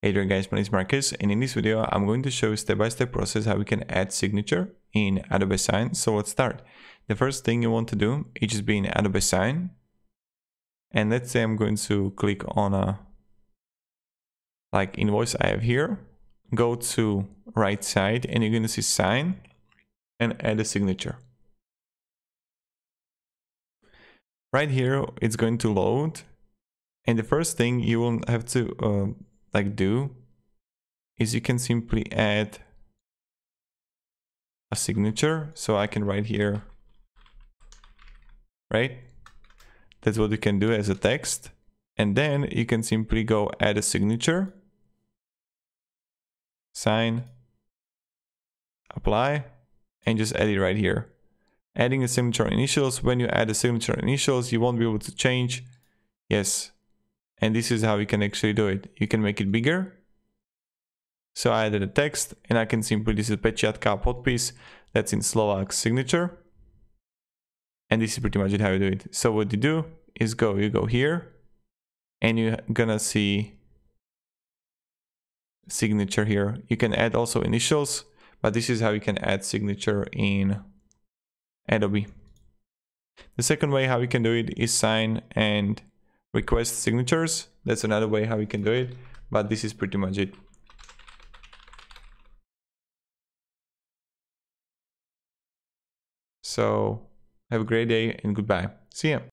Hey there guys, my name is Marcus and in this video I'm going to show step-by-step -step process how we can add signature in Adobe Sign. So let's start. The first thing you want to do is just be in Adobe Sign and let's say I'm going to click on a like invoice I have here, go to right side and you're going to see sign and add a signature. Right here it's going to load and the first thing you will have to uh, like do is you can simply add a signature. So I can write here, right? That's what you can do as a text. And then you can simply go add a signature, sign, apply, and just add it right here. Adding a signature initials, when you add a signature initials, you won't be able to change. Yes, and this is how you can actually do it. You can make it bigger. So I added a text and I can simply, this is pečiatka piece that's in Slovak signature. And this is pretty much it how you do it. So what you do is go, you go here and you're gonna see signature here. You can add also initials, but this is how you can add signature in Adobe. The second way how you can do it is sign and request signatures. That's another way how you can do it, but this is pretty much it. So have a great day and goodbye. See ya.